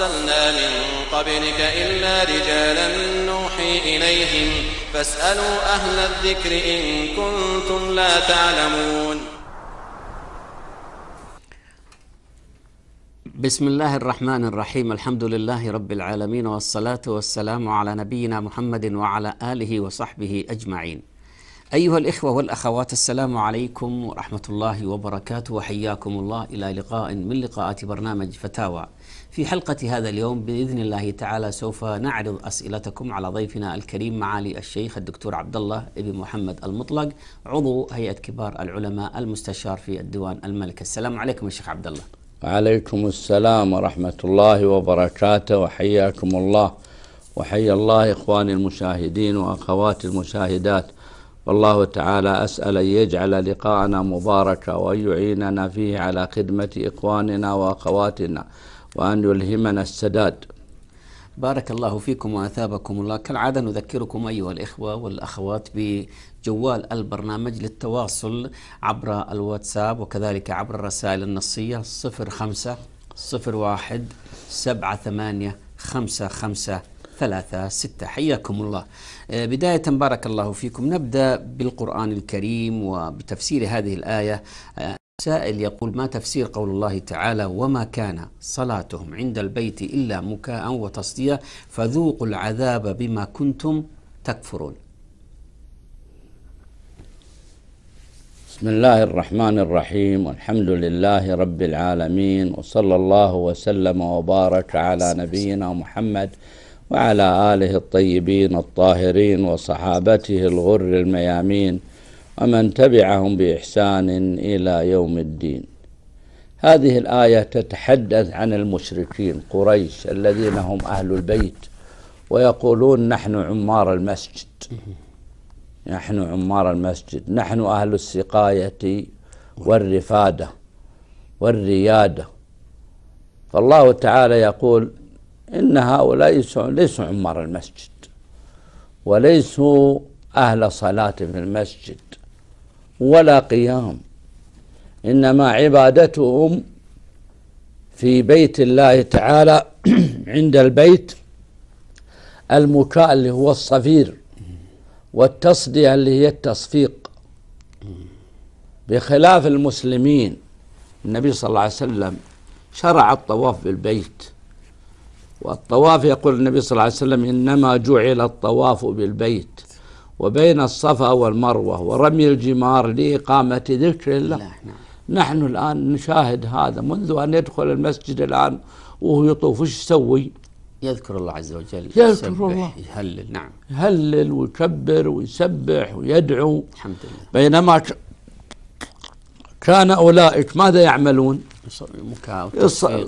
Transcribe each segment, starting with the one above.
أرسلنا من قبلك إلا رجالا نوحي إليهم فاسألوا أهل الذكر إن كنتم لا تعلمون بسم الله الرحمن الرحيم الحمد لله رب العالمين والصلاة والسلام على نبينا محمد وعلى آله وصحبه أجمعين أيها الإخوة والأخوات السلام عليكم ورحمة الله وبركاته وحياكم الله إلى لقاء من لقاءات برنامج فتاوى في حلقة هذا اليوم بإذن الله تعالى سوف نعرض أسئلتكم على ضيفنا الكريم معالي الشيخ الدكتور عبد الله بن محمد المطلق عضو هيئة كبار العلماء المستشار في الديوان الملك السلام عليكم يا شيخ عبد الله عليكم السلام ورحمة الله وبركاته وحياكم الله وحيا الله إخواني المشاهدين وأخواتي المشاهدات والله تعالى أسأل أن يجعل لقاءنا مباركا وأن يعيننا فيه على خدمة إخواننا وأخواتنا وأن يلهمنا السداد بارك الله فيكم وأثابكم الله كالعادة نذكركم أيها الإخوة والأخوات بجوال البرنامج للتواصل عبر الواتساب وكذلك عبر الرسائل النصية 05 01 7 8 5 5 ثلاثة ستة حياكم الله آه، بداية بارك الله فيكم نبدأ بالقرآن الكريم وبتفسير هذه الآية آه، سائل يقول ما تفسير قول الله تعالى وما كان صلاتهم عند البيت إلا مكاء وتصدية فذوقوا العذاب بما كنتم تكفرون بسم الله الرحمن الرحيم والحمد لله رب العالمين وصلى الله وسلم وبارك على نبينا محمد وعلى آله الطيبين الطاهرين وصحابته الغر الميامين ومن تبعهم بإحسان إلى يوم الدين هذه الآية تتحدث عن المشركين قريش الذين هم أهل البيت ويقولون نحن عمار المسجد نحن عمار المسجد نحن أهل السقاية والرفادة والريادة فالله تعالى يقول إن هؤلاء ليسوا عمار المسجد وليسوا أهل صلاة في المسجد ولا قيام إنما عبادتهم في بيت الله تعالى عند البيت المكاء اللي هو الصفير والتصدية اللي هي التصفيق بخلاف المسلمين النبي صلى الله عليه وسلم شرع الطواف بالبيت والطواف يقول النبي صلى الله عليه وسلم إنما جعل الطواف بالبيت وبين الصفا والمروة ورمي الجمار لإقامة ذكر الله نعم. نحن الآن نشاهد هذا منذ أن يدخل المسجد الآن وهو يطوف وش يسوي يذكر الله عز وجل يذكر الله يهلل نعم يهلل ويكبر ويسبح ويدعو الحمد لله بينما كان أولئك ماذا يعملون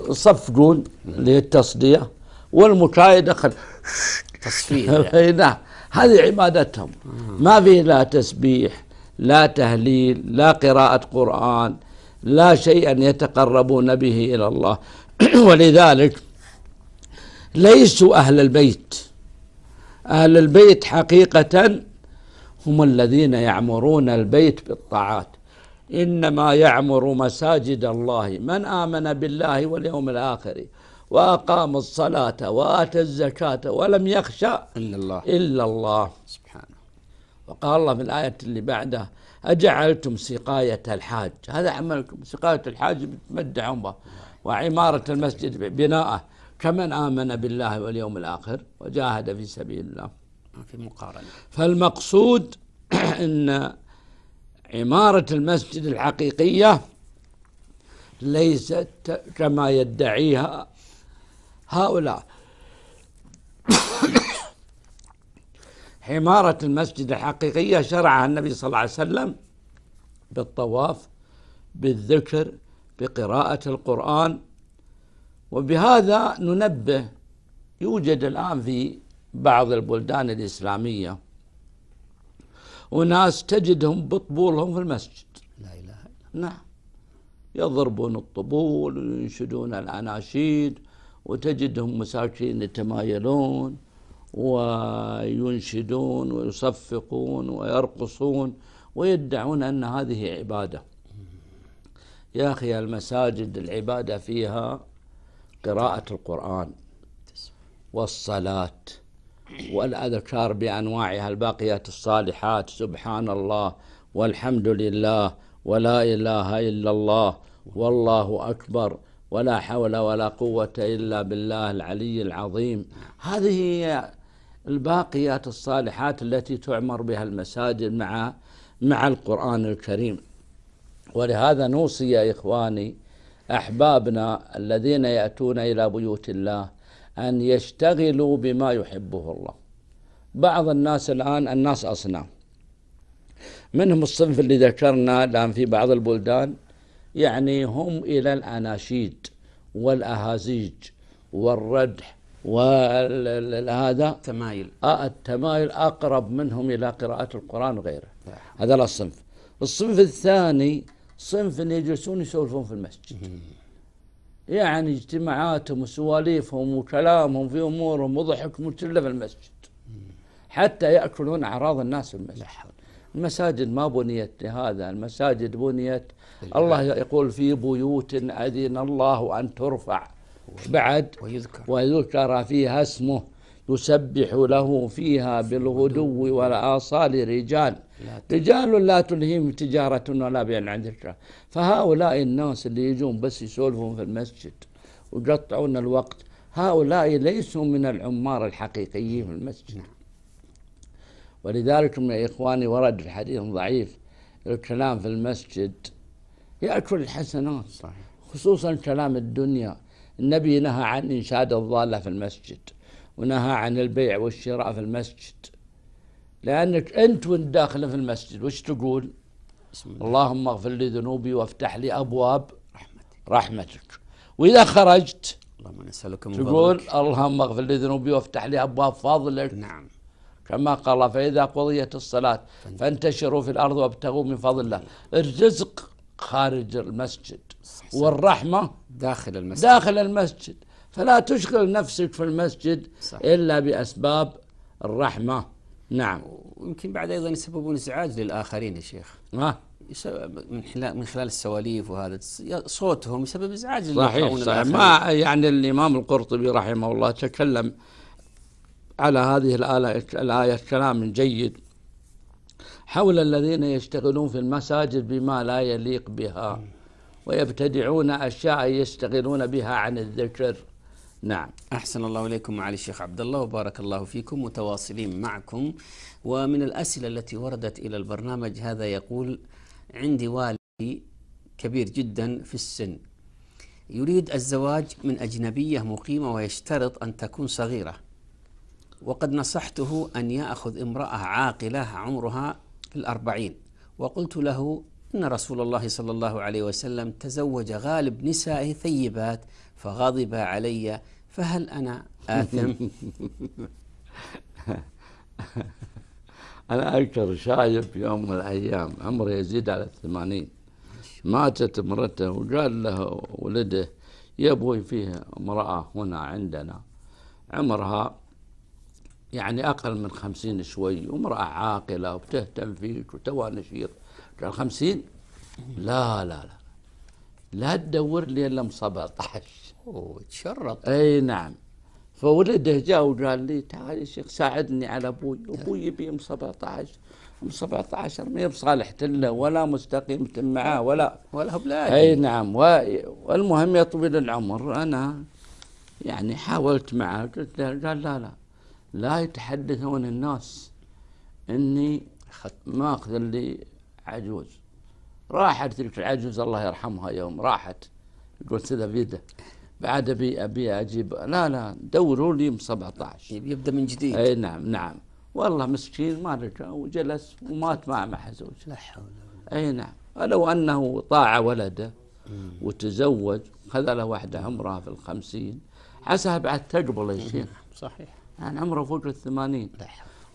يصفقون نعم. للتصدية والمكايد أخذ تصفيه اي نعم هذه عبادتهم ما في لا تسبيح لا تهليل لا قراءة قرآن لا شيئا يتقربون به إلى الله ولذلك ليسوا أهل البيت أهل البيت حقيقة هم الذين يعمرون البيت بالطاعات إنما يعمر مساجد الله من آمن بالله واليوم الآخر وأقام الصلاة وآتى الزكاة ولم يخشى إلا الله إلا الله سبحانه وقال الله في الآية اللي بعدها أجعلتم سقاية الحاج هذا عملكم سقاية الحاج بتمد عمره وعمارة المسجد بناءه كمن آمن بالله واليوم الآخر وجاهد في سبيل الله ما في مقارنة فالمقصود أن عمارة المسجد الحقيقية ليست كما يدعيها هؤلاء حمارة المسجد الحقيقية شرعها النبي صلى الله عليه وسلم بالطواف بالذكر بقراءة القرآن وبهذا ننبه يوجد الآن في بعض البلدان الإسلامية وناس تجدهم بطبولهم في المسجد لا إله إلا نعم يضربون الطبول وينشدون الأناشيد وتجدهم مساكين يتمايلون وينشدون ويصفقون ويرقصون ويدعون أن هذه عبادة يا أخي المساجد العبادة فيها قراءة القرآن والصلاة والأذكار بأنواعها الباقيات الصالحات سبحان الله والحمد لله ولا إله إلا الله والله أكبر ولا حول ولا قوة إلا بالله العلي العظيم هذه هي الباقيات الصالحات التي تعمر بها المساجد مع مع القرآن الكريم ولهذا نوصي يا إخواني أحبابنا الذين يأتون إلى بيوت الله أن يشتغلوا بما يحبه الله بعض الناس الآن الناس أصنام منهم الصنف اللي ذكرنا الآن في بعض البلدان يعني هم إلى الأناشيد والأهازيج والردح وهذا التمايل آه التمايل أقرب منهم إلى قراءة القرآن وغيره هذا الصنف الصنف الثاني صنف يجلسون يسولفون في المسجد يعني اجتماعاتهم وسواليفهم وكلامهم في امورهم وضحكهم كله في المسجد حتى ياكلون اعراض الناس في المسجد المساجد ما بنيت لهذا المساجد بنيت طيب. الله يقول في بيوت أذن الله أن ترفع بعد ويذكر, ويذكر فيها اسمه يسبح له فيها بالغدو والآصال رجال رجال لا تلهيهم تجارة ولا بيع عن ذكره فهؤلاء الناس اللي يجون بس يسولفون في المسجد ويقطعون الوقت هؤلاء ليسوا من العمار الحقيقيين في المسجد ولذلك يا إخواني ورد في حديث ضعيف الكلام في المسجد يأكل الحسنات صحيح. خصوصا كلام الدنيا النبي نهى عن إنشاد الضالة في المسجد ونهى عن البيع والشراء في المسجد لأنك أنت وأنت داخل في المسجد وش تقول بسم الله. اللهم اغفر لي ذنوبي وافتح لي أبواب رحمتك, رحمتك. وإذا خرجت اللهم نسألك من تقول اللهم اغفر لي ذنوبي وافتح لي أبواب فضلك نعم كما قال فإذا قضيت الصلاة فانتشروا في الأرض وابتغوا من فضل الله الرزق خارج المسجد والرحمة داخل المسجد داخل المسجد فلا تشغل نفسك في المسجد إلا بأسباب الرحمة نعم ويمكن بعد أيضا يسببون إزعاج للآخرين يا شيخ ها من خلال من خلال السواليف وهذا صوتهم يسبب ازعاج صحيح, صحيح ما يعني الامام القرطبي رحمه الله تكلم على هذه الآلة الآية كلام جيد حول الذين يشتغلون في المساجد بما لا يليق بها ويبتدعون أشياء يشتغلون بها عن الذكر نعم أحسن الله إليكم معالي الشيخ عبد الله وبارك الله فيكم متواصلين معكم ومن الأسئلة التي وردت إلى البرنامج هذا يقول عندي والي كبير جدا في السن يريد الزواج من أجنبية مقيمة ويشترط أن تكون صغيرة وقد نصحته أن يأخذ امرأة عاقلة عمرها الأربعين وقلت له إن رسول الله صلى الله عليه وسلم تزوج غالب نسائه ثيبات فغضب علي فهل أنا آثم؟ أنا أذكر شايب يوم من الأيام عمره يزيد على الثمانين ماتت امرته وقال له ولده يا أبوي فيها امرأة هنا عندنا عمرها يعني أقل من خمسين شوي وامرأة عاقلة وبتهتم فيك وتوا نشيط خمسين لا لا لا لا تدور لي إلا م 17 وتشرط أي نعم فولده جاء وقال لي تعال يا شيخ ساعدني على أبوي أبوي يبي ام 17 ام 17 ما هي بصالحة له ولا مستقيمة معاه ولا ولا بلاد أي نعم والمهم يا طويل العمر أنا يعني حاولت معه قلت له قال لا لا لا يتحدثون الناس اني ماخذ اللي عجوز راحت تلك العجوز الله يرحمها يوم راحت يقول كذا بيده بعد ابي ابي اجيب لا لا دوروا لي 17 يبدا من جديد اي نعم نعم والله مسكين ما رجع وجلس ومات مع محزوج لا حول ولا اي نعم ولو انه طاع ولده وتزوج خذ له واحده عمرها في الخمسين عساها بعد تقبل يا شيخ صحيح كان عمره فوق الثمانين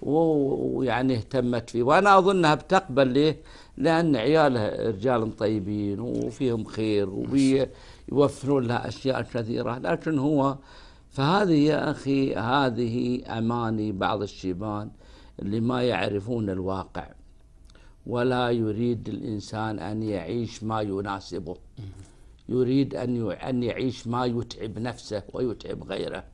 ويعني اهتمت فيه وانا اظنها بتقبل ليه؟ لان عيالها رجال طيبين وفيهم خير ويوفرون لها اشياء كثيره لكن هو فهذه يا اخي هذه اماني بعض الشيبان اللي ما يعرفون الواقع ولا يريد الانسان ان يعيش ما يناسبه يريد ان ان يعيش ما يتعب نفسه ويتعب غيره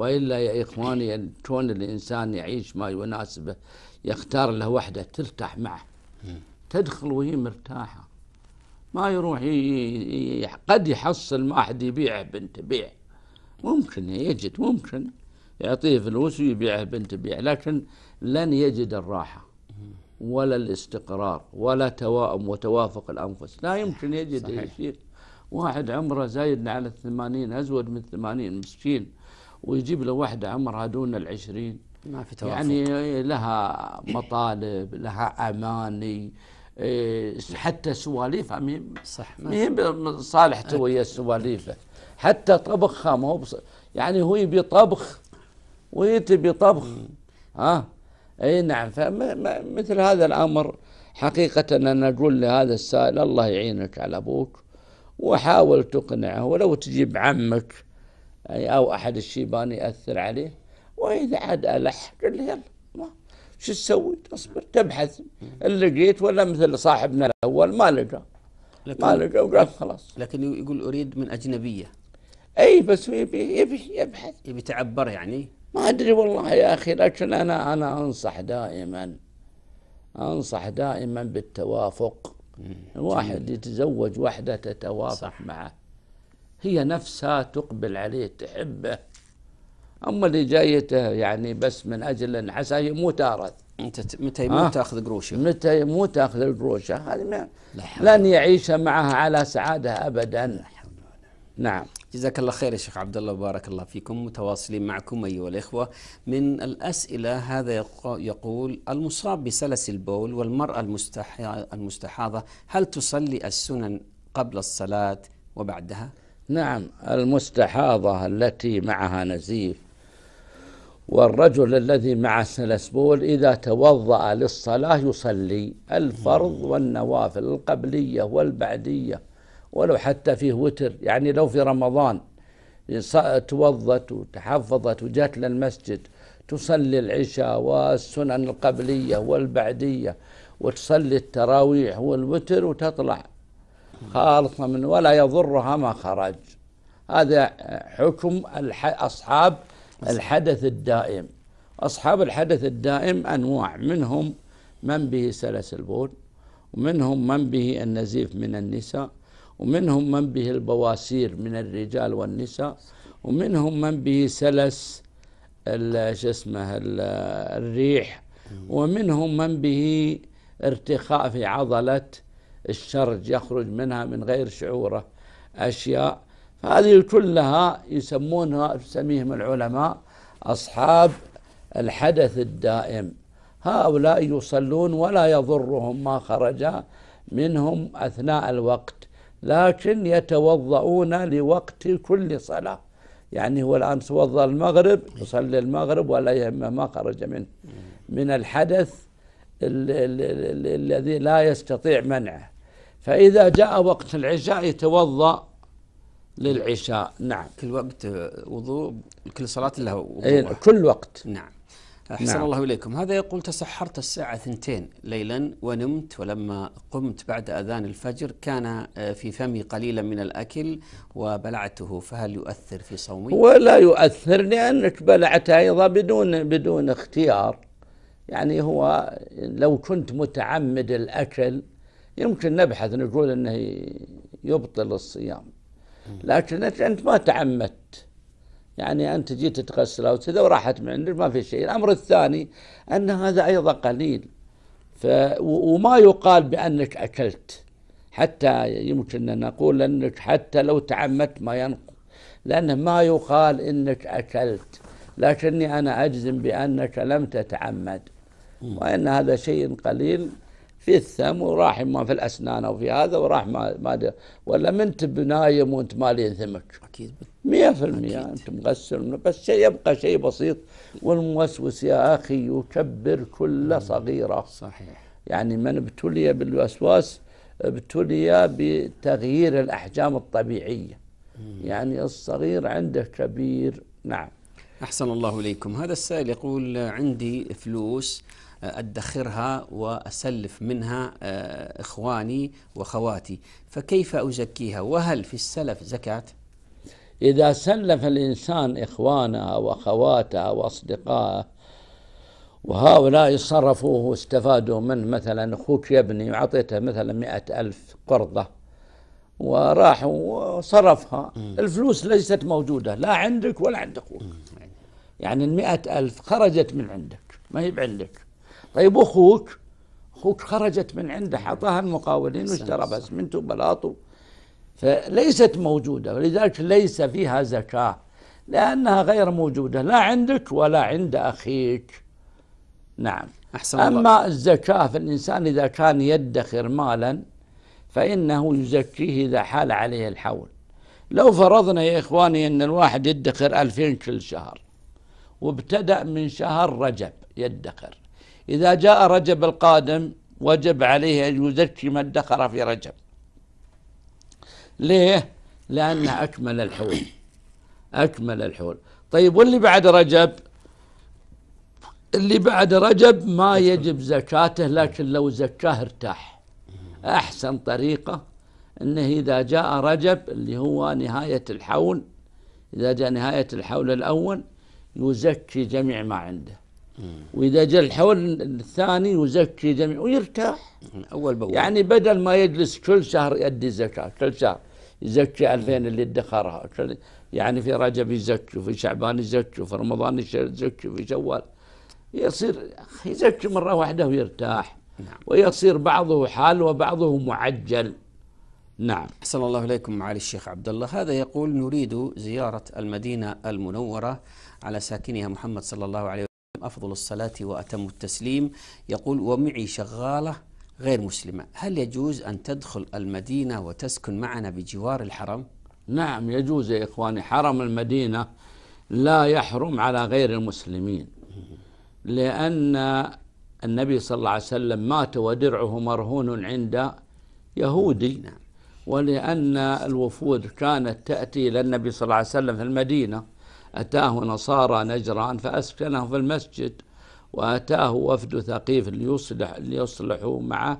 وإلا يا إخواني كون الإنسان يعيش ما يناسبه يختار له وحدة ترتاح معه تدخل وهي مرتاحة ما يروح قد يحصل ما أحد يبيعه بنت بيع ممكن يجد ممكن يعطيه فلوس ويبيعه بنت بيع لكن لن يجد الراحة ولا الاستقرار ولا توائم وتوافق الأنفس لا يمكن يجد صحيح. شيء واحد عمره زايد على الثمانين أزود من الثمانين مسكين ويجيب له واحدة عمرها دون العشرين ما في توافق يعني لها مطالب لها أماني إيه، حتى سواليفها مهم صح مين صالحته ويا سواليفه حتى طبخها ما هو يعني هو يبي طبخ وهي تبي طبخ ها اي نعم فمثل هذا الامر حقيقة أنا أقول لهذا السائل الله يعينك على أبوك وحاول تقنعه ولو تجيب عمك يعني او احد الشيبان ياثر عليه واذا عاد الح قال لي يلا شو تسوي تصبر تبحث اللي لقيت ولا مثل صاحبنا الاول ما لقى ما لقى وقال خلاص لكن يقول اريد من اجنبيه اي بس يبي يبي يبحث يبي تعبر يعني ما ادري والله يا اخي لكن انا انا انصح دائما انصح دائما بالتوافق واحد يتزوج واحده تتوافق معه هي نفسها تقبل عليه تحبه أما اللي جايته يعني بس من أجل أن عسى يموت أرث انت متى يموت آه. تاخذ قروشه متى يموت تاخذ القروشه هذه ما لن يعيش معها على سعاده ابدا نعم جزاك الله خير يا شيخ عبد الله بارك الله فيكم متواصلين معكم ايها الاخوه من الاسئله هذا يقول المصاب بسلس البول والمراه المستحاضه هل تصلي السنن قبل الصلاه وبعدها؟ نعم المستحاضة التي معها نزيف والرجل الذي مع سلسبول إذا توضأ للصلاة يصلي الفرض والنوافل القبلية والبعدية ولو حتى فيه وتر يعني لو في رمضان توضت وتحفظت وجات للمسجد تصلي العشاء والسنن القبلية والبعدية وتصلي التراويح والوتر وتطلع خالصة من ولا يضرها ما خرج هذا حكم أصحاب الحدث الدائم أصحاب الحدث الدائم أنواع منهم من به سلس البول ومنهم من به النزيف من النساء ومنهم من به البواسير من الرجال والنساء ومنهم من به سلس شو اسمه الريح ومنهم من به ارتخاء في عضله الشرج يخرج منها من غير شعوره أشياء فهذه كلها يسمونها يسميهم العلماء أصحاب الحدث الدائم هؤلاء يصلون ولا يضرهم ما خرج منهم أثناء الوقت لكن يتوضؤون لوقت كل صلاة يعني هو الآن توضأ المغرب يصلي المغرب ولا يهمه ما خرج منه من الحدث الذي لا يستطيع منعه فإذا جاء وقت العشاء يتوضأ للعشاء نعم كل وقت وضوء كل صلاة لها وضوء إيه، كل وقت نعم, نعم. أحسن نعم. الله إليكم هذا يقول تسحرت الساعة ثنتين ليلا ونمت ولما قمت بعد أذان الفجر كان آه، في فمي قليلا من الأكل وبلعته فهل يؤثر في صومي؟ ولا يؤثر لأنك بلعته أيضا بدون بدون اختيار يعني هو لو كنت متعمد الأكل يمكن نبحث نقول انه يبطل الصيام لكن انت ما تعمدت يعني انت جيت تغسلها وكذا وراحت من عندك ما في شيء، الامر الثاني ان هذا ايضا قليل ف وما يقال بانك اكلت حتى يمكن ان نقول انك حتى لو تعمدت ما ينقل لانه ما يقال انك اكلت لكني انا اجزم بانك لم تتعمد وان هذا شيء قليل في الثم وراح ما في الاسنان او في هذا وراح ما ما ولا ما انت بنايم وانت مالين ثمك اكيد 100% انت مغسل بس شيء يبقى شيء بسيط والموسوس يا اخي يكبر كل صغيره صحيح يعني من ابتلي بالوسواس ابتلي بتغيير الاحجام الطبيعيه يعني الصغير عنده كبير نعم احسن الله اليكم هذا السائل يقول عندي فلوس أدخرها وأسلف منها آه، إخواني وخواتي فكيف أزكيها وهل في السلف زكاة؟ إذا سلف الإنسان إخوانه وأخواته وأصدقائه وهؤلاء صرفوه واستفادوا منه مثلا أخوك يا ابني أعطيته مثلا مئة ألف قرضة وراح وصرفها الفلوس ليست موجودة لا عندك ولا عند أخوك يعني المئة ألف خرجت من عندك ما هي بعندك طيب اخوك اخوك خرجت من عنده حطاها المقاولين واشترى بسمنت وبلاط فليست موجوده ولذلك ليس فيها زكاه لانها غير موجوده لا عندك ولا عند اخيك نعم أحسن اما الله. الزكاه فالانسان اذا كان يدخر مالا فانه يزكيه اذا حال عليه الحول لو فرضنا يا اخواني ان الواحد يدخر 2000 كل شهر وابتدا من شهر رجب يدخر إذا جاء رجب القادم وجب عليه أن يزكي ما ادخر في رجب ليه؟ لأنه أكمل الحول أكمل الحول طيب واللي بعد رجب اللي بعد رجب ما يجب زكاته لكن لو زكاه ارتاح أحسن طريقة أنه إذا جاء رجب اللي هو نهاية الحول إذا جاء نهاية الحول الأول يزكي جميع ما عنده واذا جاء الحول الثاني يزكي جميع ويرتاح اول باول يعني بدل ما يجلس كل شهر يؤدي الزكاه كل شهر يزكي 2000 اللي ادخرها يعني في رجب يزكي وفي شعبان يزكي وفي رمضان يزكي وفي شوال يصير يزكي مره واحده ويرتاح نعم. ويصير بعضه حال وبعضه معجل نعم أحسن الله إليكم معالي الشيخ عبد الله هذا يقول نريد زيارة المدينة المنورة على ساكنها محمد صلى الله عليه وسلم أفضل الصلاة وأتم التسليم يقول ومعي شغالة غير مسلمة هل يجوز أن تدخل المدينة وتسكن معنا بجوار الحرم؟ نعم يجوز يا إخواني حرم المدينة لا يحرم على غير المسلمين لأن النبي صلى الله عليه وسلم مات ودرعه مرهون عند يهودي نعم. ولأن الوفود كانت تأتي إلى النبي صلى الله عليه وسلم في المدينة أتاه نصارى نجران فأسكنه في المسجد وأتاه وفد ثقيف ليصلح ليصلحوا معه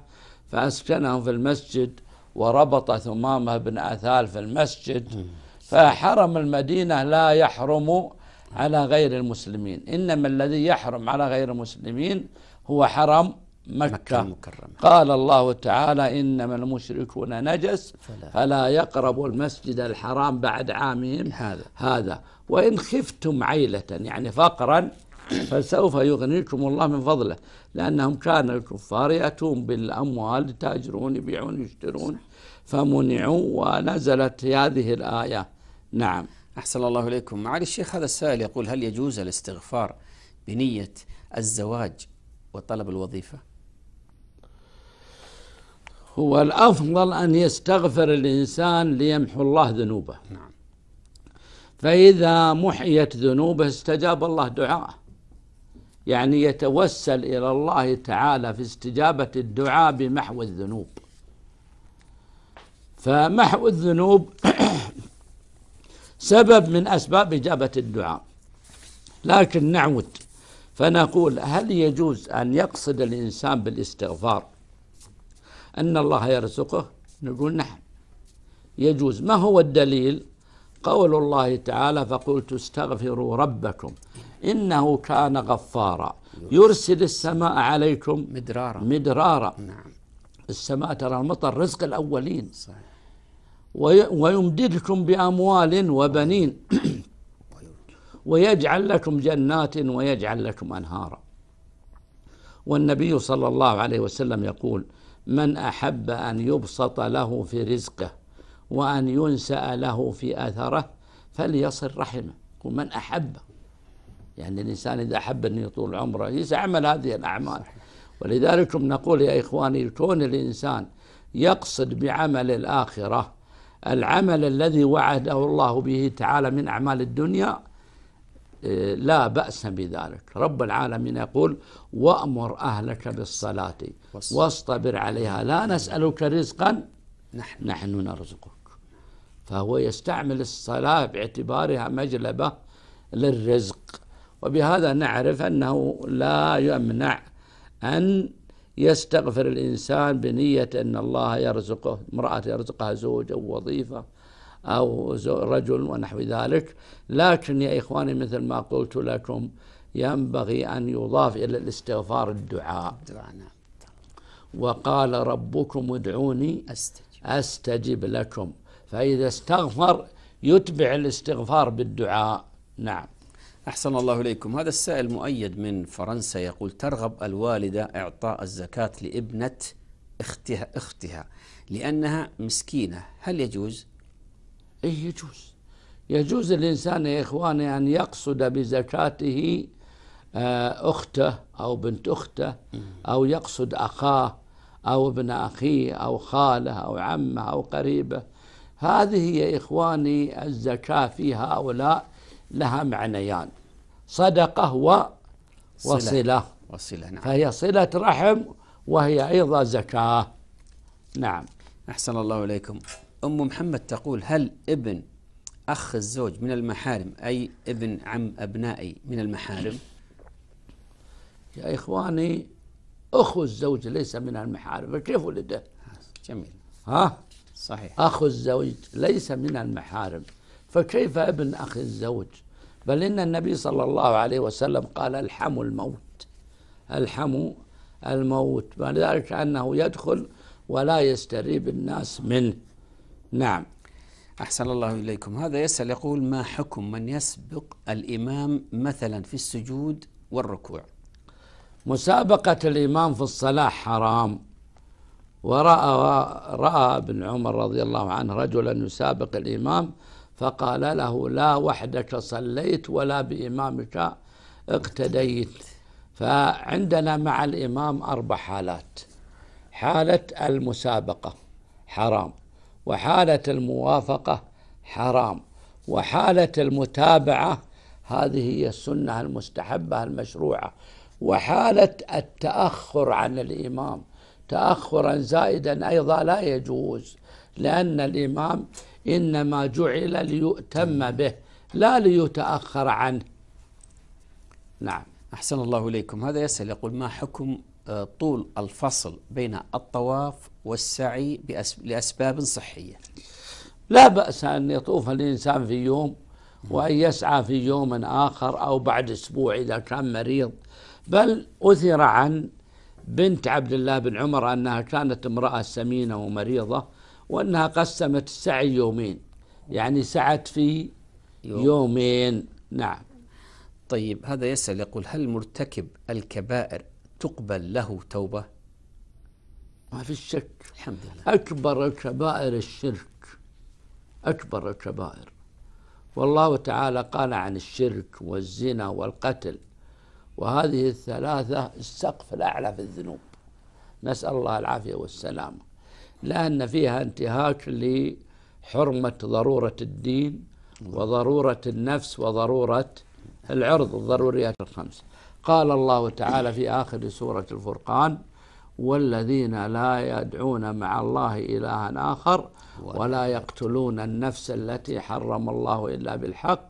فأسكنه في المسجد وربط ثمامة بن أثال في المسجد فحرم المدينة لا يحرم على غير المسلمين إنما الذي يحرم على غير المسلمين هو حرم مكة, مكة المكرمة قال الله تعالى إنما المشركون نجس فلا, فلا يقربوا المسجد الحرام بعد عامهم هذا هذا وإن خفتم عيلة يعني فقرا فسوف يغنيكم الله من فضله لأنهم كانوا الكفار يأتون بالأموال يتاجرون يبيعون يشترون فمنعوا ونزلت هذه الآية نعم أحسن الله إليكم معالي الشيخ هذا السائل يقول هل يجوز الاستغفار بنية الزواج وطلب الوظيفة هو الأفضل أن يستغفر الإنسان ليمحو الله ذنوبه نعم. فإذا محيت ذنوبه استجاب الله دعاءه يعني يتوسل إلى الله تعالى في استجابة الدعاء بمحو الذنوب فمحو الذنوب سبب من أسباب إجابة الدعاء لكن نعود فنقول هل يجوز أن يقصد الإنسان بالاستغفار أن الله يرزقه نقول نعم يجوز ما هو الدليل قول الله تعالى فقلت استغفروا ربكم إنه كان غفارا يرسل السماء عليكم مدرارا مدرارا نعم السماء ترى المطر رزق الأولين صحيح ويمددكم بأموال وبنين ويجعل لكم جنات ويجعل لكم أنهارا والنبي صلى الله عليه وسلم يقول من احب ان يبسط له في رزقه وان ينسا له في اثره فليصل رحمه ومن احب يعني الانسان اذا احب ان يطول عمره يعمل هذه الاعمال ولذلك نقول يا اخواني كون الانسان يقصد بعمل الاخره العمل الذي وعده الله به تعالى من اعمال الدنيا إيه، لا بأس بذلك رب العالمين يقول وأمر أهلك بالصلاة واصطبر عليها لا نسألك رزقا نحن, نحن نرزقك فهو يستعمل الصلاة باعتبارها مجلبة للرزق وبهذا نعرف أنه لا يمنع أن يستغفر الإنسان بنية أن الله يرزقه امرأة يرزقها زوج أو وظيفة أو رجل ونحو ذلك لكن يا إخواني مثل ما قلت لكم ينبغي أن يضاف إلى الاستغفار الدعاء نعم. وقال ربكم ادعوني أستجب لكم فإذا استغفر يتبع الاستغفار بالدعاء نعم أحسن الله إليكم هذا السائل مؤيد من فرنسا يقول ترغب الوالدة إعطاء الزكاة لابنة اختها, اختها لأنها مسكينة هل يجوز؟ إيه يجوز يجوز الإنسان يا إخواني أن يقصد بزكاته آه، أخته أو بنت أخته أو يقصد أخاه أو ابن أخيه أو خاله أو عمه أو قريبه هذه يا إخواني الزكاة في هؤلاء لها معنيان صدقة وصلة وصلة نعم فهي صلة رحم وهي أيضا زكاة نعم أحسن الله إليكم أم محمد تقول هل ابن أخ الزوج من المحارم أي ابن عم أبنائي من المحارم يا إخواني أخو الزوج ليس من المحارم كيف ولده جميل ها صحيح أخو الزوج ليس من المحارم فكيف ابن أخ الزوج بل إن النبي صلى الله عليه وسلم قال الحم الموت الحم الموت ولذلك أنه يدخل ولا يستريب الناس منه نعم أحسن الله إليكم هذا يسأل يقول ما حكم من يسبق الإمام مثلا في السجود والركوع مسابقة الإمام في الصلاة حرام ورأى رأى ابن عمر رضي الله عنه رجلا يسابق الإمام فقال له لا وحدك صليت ولا بإمامك اقتديت فعندنا مع الإمام أربع حالات حالة المسابقة حرام وحالة الموافقة حرام وحالة المتابعة هذه هي السنة المستحبة المشروعة وحالة التأخر عن الإمام تأخرا زائدا أيضا لا يجوز لأن الإمام إنما جعل ليؤتم به لا ليتأخر عنه نعم أحسن الله إليكم هذا يسأل يقول ما حكم آه، طول الفصل بين الطواف والسعي لأسباب صحية لا بأس أن يطوف الإنسان في يوم وأن يسعى في يوم آخر أو بعد أسبوع إذا كان مريض بل أثر عن بنت عبد الله بن عمر أنها كانت امرأة سمينة ومريضة وأنها قسمت السعي يومين يعني سعت في يومين نعم طيب هذا يسأل يقول هل مرتكب الكبائر تقبل له توبة ما في شك الحمد لله أكبر كبائر الشرك أكبر كبائر والله تعالى قال عن الشرك والزنا والقتل وهذه الثلاثة السقف الأعلى في الذنوب نسأل الله العافية والسلامة لأن فيها انتهاك لحرمة ضرورة الدين وضرورة النفس وضرورة العرض الضروريات الخمسة قال الله تعالى في آخر سورة الفرقان والذين لا يدعون مع الله إلها آخر ولا يقتلون النفس التي حرم الله إلا بالحق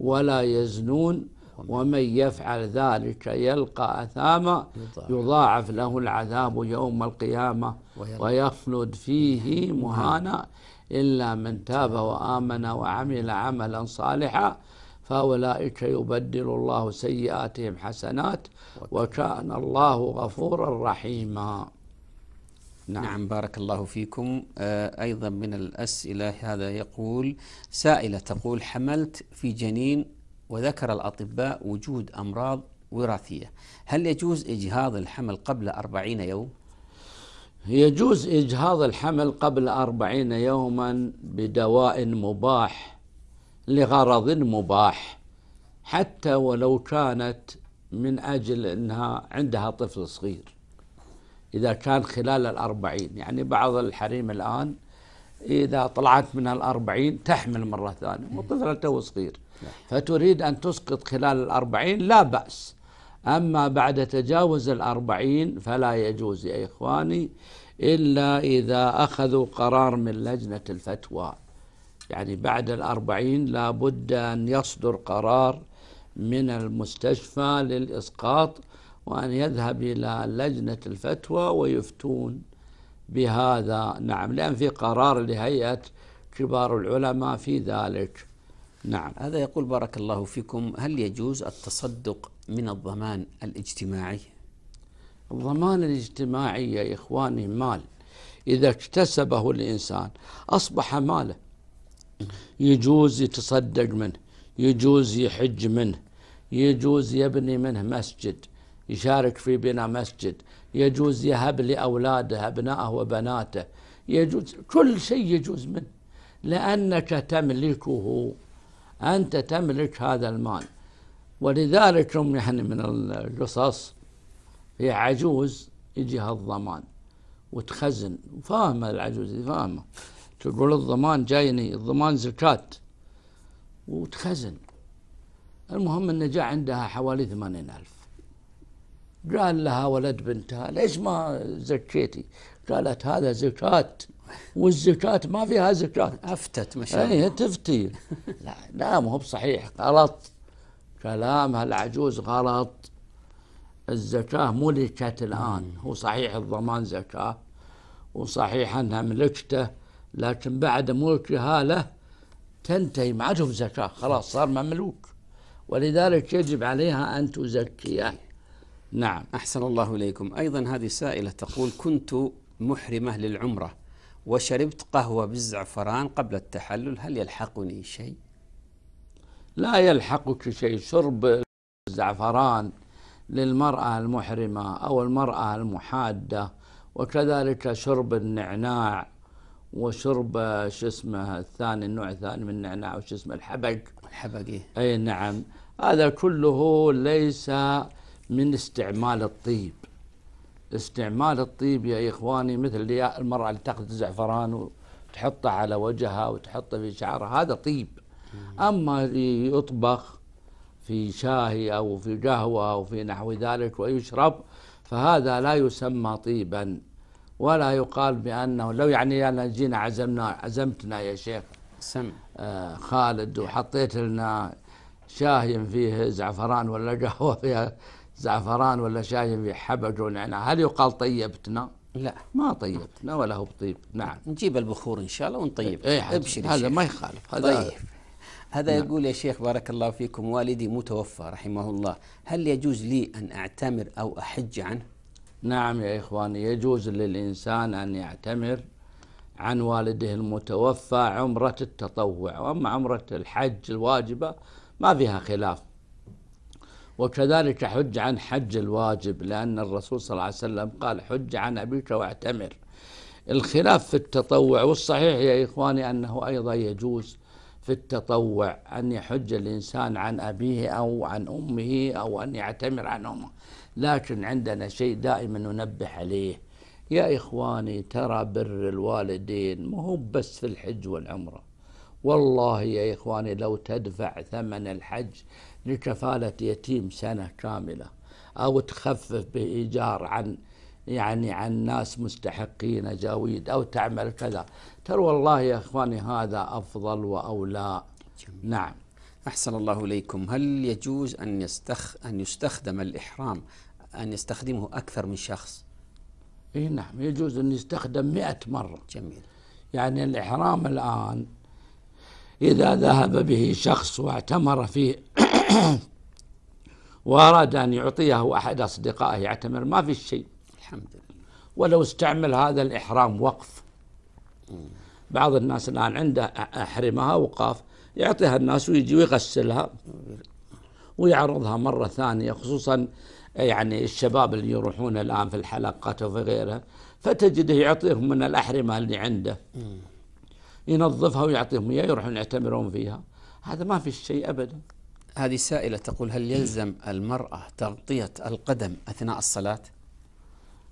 ولا يزنون ومن يفعل ذلك يلقى أثاما يضاعف له العذاب يوم القيامة ويخلد فيه مهانا إلا من تاب وآمن وعمل عملا صالحا فأولئك يبدل الله سيئاتهم حسنات وكان الله غفورا رحيما نعم. نعم بارك الله فيكم آه، أيضا من الأسئلة هذا يقول سائلة تقول حملت في جنين وذكر الأطباء وجود أمراض وراثية هل يجوز إجهاض الحمل قبل أربعين يوم؟ يجوز إجهاض الحمل قبل أربعين يوما بدواء مباح لغرض مباح حتى ولو كانت من أجل أنها عندها طفل صغير إذا كان خلال الأربعين يعني بعض الحريم الآن إذا طلعت من الأربعين تحمل مرة ثانية وطفلة تو صغير فتريد أن تسقط خلال الأربعين لا بأس أما بعد تجاوز الأربعين فلا يجوز يا إخواني إلا إذا أخذوا قرار من لجنة الفتوى يعني بعد الأربعين لابد أن يصدر قرار من المستشفى للإسقاط وأن يذهب إلى لجنة الفتوى ويفتون بهذا نعم لأن في قرار لهيئة كبار العلماء في ذلك نعم هذا يقول بارك الله فيكم هل يجوز التصدق من الضمان الاجتماعي الضمان الاجتماعي يا إخواني مال إذا اكتسبه الإنسان أصبح ماله يجوز يتصدق منه يجوز يحج منه يجوز يبني منه مسجد يشارك في بناء مسجد يجوز يهب لأولاده أبنائه وبناته يجوز كل شيء يجوز منه لأنك تملكه أنت تملك هذا المال ولذلك يعني من القصص هي عجوز يجيها الضمان وتخزن فاهمة العجوز فاهمة تقول الضمان جايني الضمان زكاة وتخزن المهم أنه جاء عندها حوالي ثمانين ألف قال لها ولد بنتها ليش ما زكيتي قالت هذا زكاة والزكاة ما فيها زكاة أفتت ما شاء إيه، الله تفتي لا لا مو بصحيح غلط كلامها العجوز غلط الزكاة ملكت الآن هو صحيح الضمان زكاة وصحيح أنها ملكته لكن بعد ملكها له تنتهي ما عندهم زكاة خلاص صار مملوك ولذلك يجب عليها أن تزكيه نعم أحسن الله إليكم أيضا هذه سائلة تقول كنت محرمة للعمرة وشربت قهوة بالزعفران قبل التحلل هل يلحقني شيء؟ لا يلحقك شيء شرب الزعفران للمرأة المحرمة أو المرأة المحادة وكذلك شرب النعناع وشرب شو اسمه الثاني النوع الثاني من النعناع وش اسمه الحبق الحبق إيه؟ اي نعم هذا كله ليس من استعمال الطيب استعمال الطيب يا اخواني مثل المراه اللي تاخذ الزعفران وتحطه على وجهها وتحطه في شعرها هذا طيب اما يطبخ في شاهي او في قهوه او في نحو ذلك ويشرب فهذا لا يسمى طيبا ولا يقال بأنه لو يعني أنا جينا عزمنا عزمتنا يا شيخ سم آه خالد وحطيت لنا شاهي فيه زعفران ولا قهوة فيها زعفران ولا شاي فيه حبج ونعناع هل يقال طيبتنا؟ لا ما طيبتنا ولا هو بطيب نعم نجيب البخور إن شاء الله ونطيب إيه ابشر هذا ما يخالف هذا طيب هذا نعم. يقول يا شيخ بارك الله فيكم والدي متوفى رحمه الله هل يجوز لي أن أعتمر أو أحج عنه؟ نعم يا إخواني يجوز للإنسان أن يعتمر عن والده المتوفى عمرة التطوع وأما عمرة الحج الواجبة ما فيها خلاف وكذلك حج عن حج الواجب لأن الرسول صلى الله عليه وسلم قال حج عن أبيك واعتمر الخلاف في التطوع والصحيح يا إخواني أنه أيضا يجوز في التطوع أن يحج الإنسان عن أبيه أو عن أمه أو أن يعتمر عن أمه لكن عندنا شيء دائما ننبه عليه يا إخواني ترى بر الوالدين مو هو بس في الحج والعمرة والله يا إخواني لو تدفع ثمن الحج لكفالة يتيم سنة كاملة أو تخفف بإيجار عن يعني عن ناس مستحقين جاويد أو تعمل كذا ترى والله يا إخواني هذا أفضل وأولى نعم أحسن الله إليكم هل يجوز أن, يستخ أن يستخدم الإحرام أن يستخدمه أكثر من شخص إيه نعم يجوز أن يستخدم مئة مرة جميل يعني الإحرام الآن إذا ذهب به شخص واعتمر فيه وأراد أن يعطيه أحد أصدقائه يعتمر ما في شيء الحمد لله ولو استعمل هذا الإحرام وقف بعض الناس الآن عنده أحرمها وقاف يعطيها الناس ويجي ويغسلها ويعرضها مرة ثانية خصوصا يعني الشباب اللي يروحون الآن في الحلقات وفي غيرها فتجده يعطيهم من الأحرمة اللي عنده ينظفها ويعطيهم اياها يروحون يعتمرون فيها هذا ما في شيء أبدا هذه سائلة تقول هل يلزم المرأة تغطية القدم أثناء الصلاة؟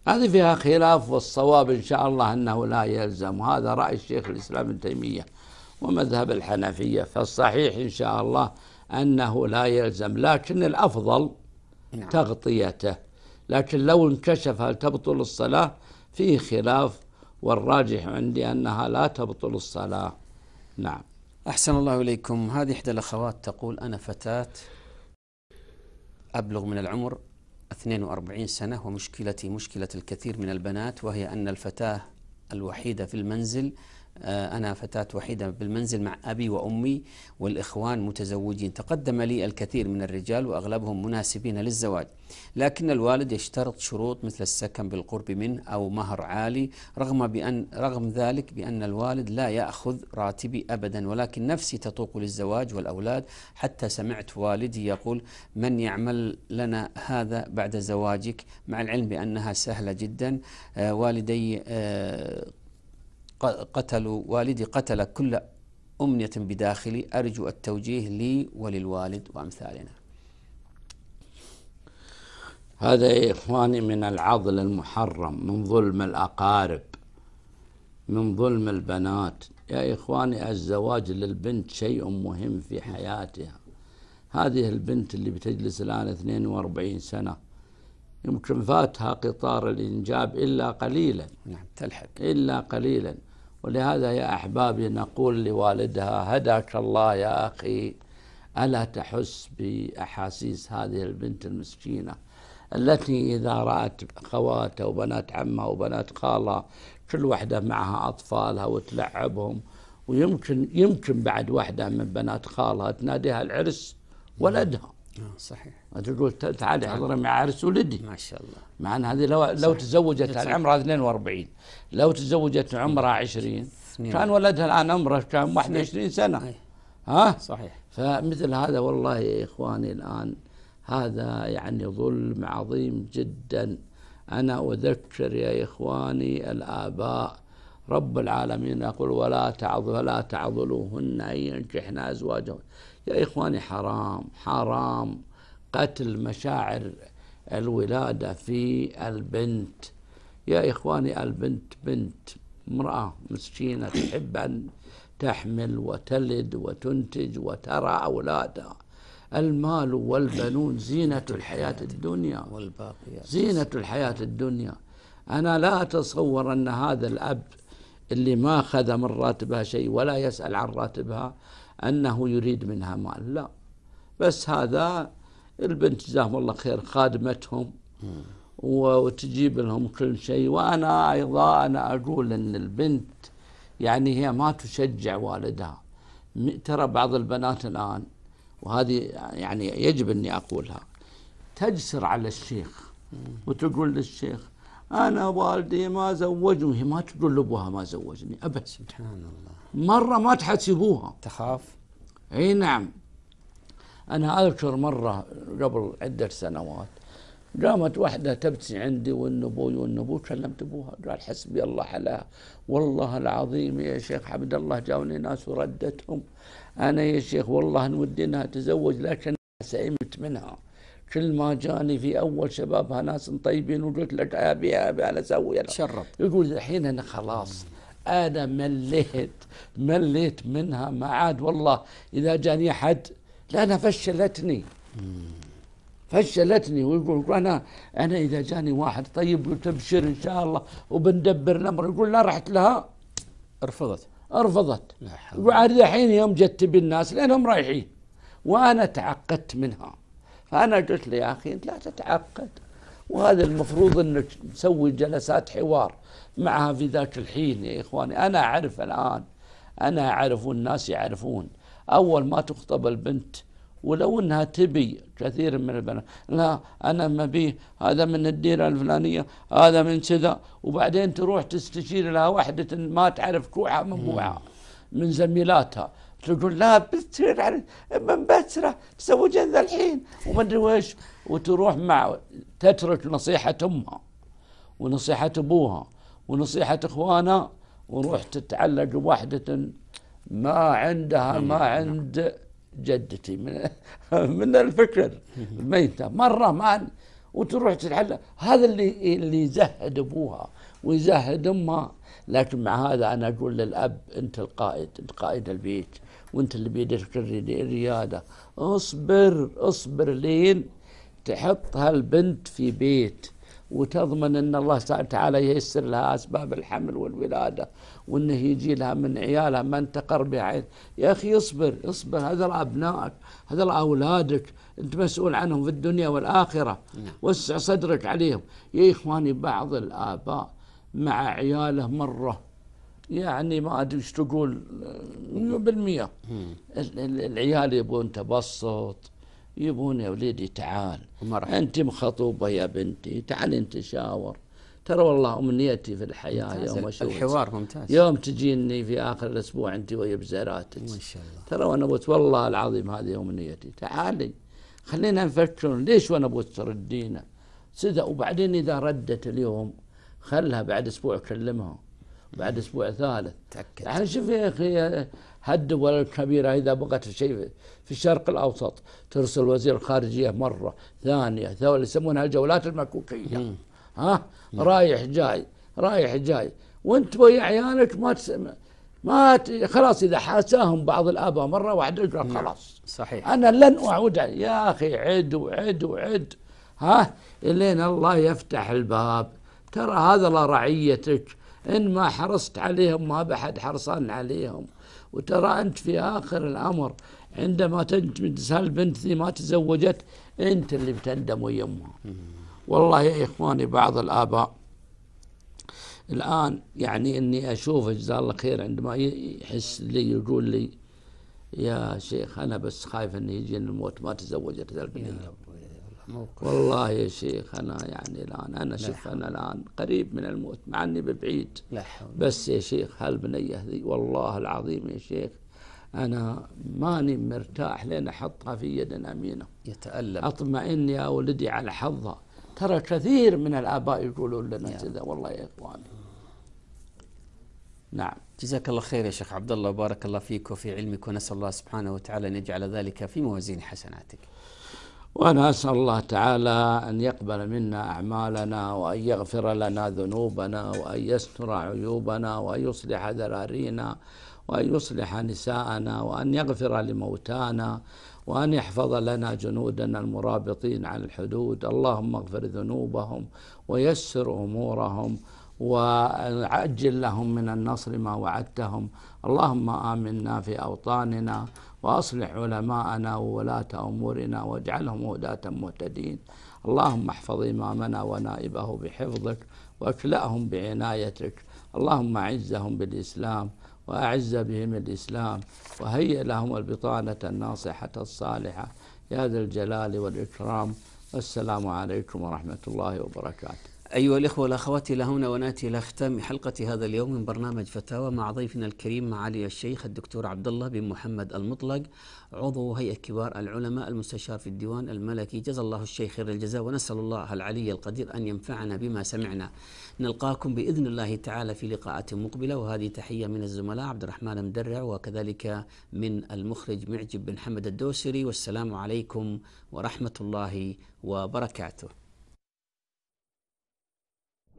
هذه فيها خلاف والصواب إن شاء الله أنه لا يلزم وهذا رأي الشيخ الإسلام ابن تيمية ومذهب الحنفية فالصحيح إن شاء الله أنه لا يلزم لكن الأفضل نعم. تغطيته لكن لو انكشف هل تبطل الصلاة فيه خلاف والراجح عندي أنها لا تبطل الصلاة نعم أحسن الله إليكم هذه إحدى الأخوات تقول أنا فتاة أبلغ من العمر 42 سنة ومشكلتي مشكلة الكثير من البنات وهي أن الفتاة الوحيدة في المنزل آه، أنا فتاة وحيدة بالمنزل مع أبي وأمي والإخوان متزوجين تقدم لي الكثير من الرجال وأغلبهم مناسبين للزواج لكن الوالد يشترط شروط مثل السكن بالقرب منه أو مهر عالي رغم, بأن رغم ذلك بأن الوالد لا يأخذ راتبي أبدا ولكن نفسي تطوق للزواج والأولاد حتى سمعت والدي يقول من يعمل لنا هذا بعد زواجك مع العلم بأنها سهلة جدا آه، والدي آه، قتلوا والدي قتل كل أمنية بداخلي أرجو التوجيه لي وللوالد وأمثالنا هذا يا إخواني من العضل المحرم من ظلم الأقارب من ظلم البنات يا إخواني الزواج للبنت شيء مهم في حياتها هذه البنت اللي بتجلس الآن 42 سنة يمكن فاتها قطار الإنجاب إلا قليلا نعم تلحق إلا قليلا ولهذا يا أحبابي نقول لوالدها هداك الله يا أخي ألا تحس بأحاسيس هذه البنت المسكينة التي إذا رأت خواتها وبنات عمها وبنات خالها كل واحدة معها أطفالها وتلعبهم ويمكن يمكن بعد واحدة من بنات خالها تناديها العرس ولدها آه، صحيح تقول تعالي احضري مع عرس ولدي ما شاء الله مع ان هذه لو لو تزوجت صحيح. عمرها 42 لو تزوجت عمرها 20 كان ولدها الان عمره كان 21 سنه ها صحيح فمثل هذا والله يا اخواني الان هذا يعني ظلم عظيم جدا انا اذكر يا اخواني الاباء رب العالمين يقول ولا تعظ ولا تعظلوهن ان ينكحن ازواجهن يا إخواني حرام حرام قتل مشاعر الولادة في البنت يا إخواني البنت بنت امرأة مسكينة تحب أن تحمل وتلد وتنتج وترى أولادها المال والبنون زينة الحياة الدنيا زينة الحياة الدنيا أنا لا أتصور أن هذا الأب اللي ما أخذ من راتبها شيء ولا يسأل عن راتبها أنه يريد منها مال لا بس هذا البنت جزاهم الله خير خادمتهم وتجيب لهم كل شيء وأنا أيضا أنا أقول أن البنت يعني هي ما تشجع والدها ترى بعض البنات الآن وهذه يعني يجب أني أقولها تجسر على الشيخ وتقول للشيخ أنا والدي ما زوجني ما تقول لأبوها ما زوجني أبدا سبحان الله مرة ما تحسبوها تخاف اي نعم انا اذكر مرة قبل عدة سنوات قامت واحدة تبكي عندي وان ابوي ابوي كلمت ابوها قال حسبي الله عليها والله العظيم يا شيخ عبد الله جاوني ناس وردتهم انا يا شيخ والله نودي انها تزوج لكن سئمت منها كل ما جاني في اول شبابها ناس طيبين وقلت لك ابي ابي انا اسوي شرب يقول الحين انا خلاص أنا مليت مليت منها ما عاد والله إذا جاني لا لأنها فشلتني فشلتني ويقول أنا أنا إذا جاني واحد طيب وتبشر إن شاء الله وبندبر الأمر يقول لا رحت لها رفضت رفضت وعاد الحين يوم جت تبي الناس لأنهم رايحين وأنا تعقدت منها فأنا قلت له يا أخي أنت لا تتعقد وهذا المفروض أنك تسوي جلسات حوار معها في ذاك الحين يا إخواني أنا أعرف الآن أنا أعرف والناس يعرفون أول ما تخطب البنت ولو انها تبي كثير من البنات لا انا ما بي هذا من الديره الفلانيه هذا من كذا وبعدين تروح تستشير لها وحدة ما تعرف كوعها من بوعها من زميلاتها تقول لا بتصير على من بسره بسوي ذا الحين وما ادري ويش وتروح مع تترك نصيحه امها ونصيحه ابوها ونصيحة إخوانا وروح تتعلق بوحدة ما عندها ما نعم. عند جدتي من من الفكر الميتة مرة ما وتروح تتعلق هذا اللي اللي يزهد ابوها ويزهد امها لكن مع هذا انا اقول للاب انت القائد انت قائد البيت وانت اللي بيدك الرياده اصبر اصبر لين تحط هالبنت في بيت وتضمن ان الله تعالى ييسر لها اسباب الحمل والولاده وانه يجي لها من عيالها من تقر بعين يا اخي اصبر اصبر هذول ابنائك هذول اولادك انت مسؤول عنهم في الدنيا والاخره نعم. وسع صدرك عليهم يا اخواني بعض الاباء مع عياله مره يعني ما ادري ايش تقول 100% العيال يبغون تبسط يبون يا وليدي تعال مرحبا. أنت مخطوبة يا بنتي تعال نتشاور ترى والله أمنيتي في الحياة ممتاز يوم اشوفك الحوار ممتاز يوم تجيني في آخر الأسبوع أنت ويا بزاراتك ما شاء الله ترى وأنا قلت والله العظيم هذه أمنيتي تعالي خلينا نفكر ليش وأنا قلت تردينا سدى وبعدين إذا ردت اليوم خلها بعد أسبوع كلمها بعد أسبوع ثالث تأكد يعني شوف يا أخي هد ولا الكبيرة إذا بقت شيء في الشرق الأوسط ترسل وزير الخارجية مرة ثانية ثالثة يسمونها الجولات المكوكية مم. ها مم. رايح جاي رايح جاي وانت ويا عيالك ما تسمع ما ت... خلاص اذا حاساهم بعض الاباء مره واحده يقول خلاص صحيح انا لن اعود يا اخي عد وعد وعد ها الين الله يفتح الباب ترى هذا لا رعيتك ان ما حرصت عليهم ما بحد حرصان عليهم وترى أنت في آخر الأمر عندما تسأل هالبنت ذي ما تزوجت أنت اللي بتندم ويا أمها والله يا إخواني بعض الآباء الآن يعني أني أشوف جزاه الله خير عندما يحس لي يقول لي يا شيخ أنا بس خايف أن يجيني الموت ما تزوجت ذا البنية موقف والله يا شيخ أنا يعني الآن أنا شوف أنا الآن قريب من الموت مع أني ببعيد لا حول. بس يا شيخ هالبنية ذي والله العظيم يا شيخ أنا ماني مرتاح لين أحطها في يد أمينة يتألم أطمئن يا ولدي على حظها ترى كثير من الآباء يقولون لنا كذا والله يا إخواني نعم جزاك الله خير يا شيخ عبد الله بارك الله فيك وفي علمك ونسأل الله سبحانه وتعالى أن يجعل ذلك في موازين حسناتك وأنا أسأل الله تعالى أن يقبل منا أعمالنا وأن يغفر لنا ذنوبنا وأن يستر عيوبنا وأن يصلح ذرارينا وأن يصلح نساءنا وأن يغفر لموتانا وأن يحفظ لنا جنودنا المرابطين على الحدود اللهم اغفر ذنوبهم ويسر أمورهم وعجل لهم من النصر ما وعدتهم اللهم آمنا في أوطاننا وأصلح علماءنا وولاة أمورنا واجعلهم هداة مهتدين اللهم احفظ إمامنا ونائبه بحفظك واكلأهم بعنايتك اللهم أعزهم بالإسلام وأعز بهم الإسلام وهيئ لهم البطانة الناصحة الصالحة يا ذا الجلال والإكرام والسلام عليكم ورحمة الله وبركاته أيها الإخوة والأخوات إلى هنا ونأتي إلى ختام حلقة هذا اليوم من برنامج فتاوى مع ضيفنا الكريم معالي الشيخ الدكتور عبد الله بن محمد المطلق عضو هيئة كبار العلماء المستشار في الديوان الملكي جزا الله الشيخ خير الجزاء ونسأل الله العلي القدير أن ينفعنا بما سمعنا نلقاكم بإذن الله تعالى في لقاءات مقبلة وهذه تحية من الزملاء عبد الرحمن مدرع وكذلك من المخرج معجب بن حمد الدوسري والسلام عليكم ورحمة الله وبركاته